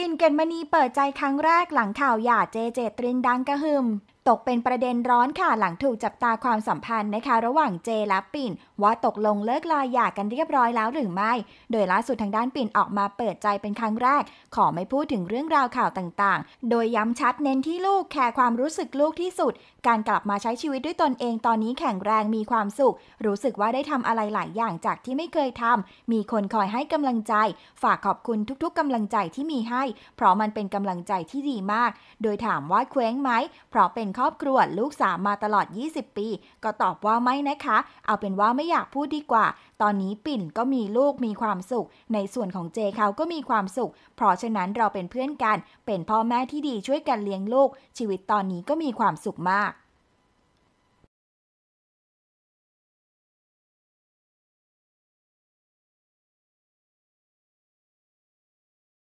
ปินเกณฑ์มณีเปิดใจครั้งแรกหลังข่าวหย่าเจเจตรินดังกระหึมตกเป็นประเด็นร้อนค่ะ หลังถูกจับตาความสัมพันธ์นะคะระหว่างเจและปิ่น ว่าตกลงเลิกลาหย่ากันเรียบร้อยแล้วหรือไม่ โดยล่าสุดทางด้านปิ่นออกมาเปิดใจเป็นครั้งแรก ขอไม่พูดถึงเรื่องราวข่าวต่างๆ โดยย้ำชัดเน้นที่ลูกแคร์ความรู้สึกลูกที่สุด การกลับมาใช้ชีวิตด้วยตนเองตอนนี้แข็งแรงมีความสุข รู้สึกว่าได้ทำอะไรหลายอย่างจากที่ไม่เคยทำมีคนคอยให้กำลังใจ ฝากขอบคุณทุกๆกำลังใจที่มีให้ เพราะมันเป็นกำลังใจที่ดีมาก โดยถามว่าเคว้งไหมเพราะเป็นครอบครัวลูกสามมาตลอด 20 ปี ก็ตอบว่าไม่นะคะ เอาเป็นว่าไม่อยากพูดดีกว่า ตอนนี้ปิ่นก็มีลูกมีความสุข ในส่วนของเจเขาก็มีความสุข เพราะฉะนั้นเราเป็นเพื่อนกัน เป็นพ่อแม่ที่ดีช่วยกันเลี้ยงลูกชีวิตตอนนี้ก็มีความสุขมาก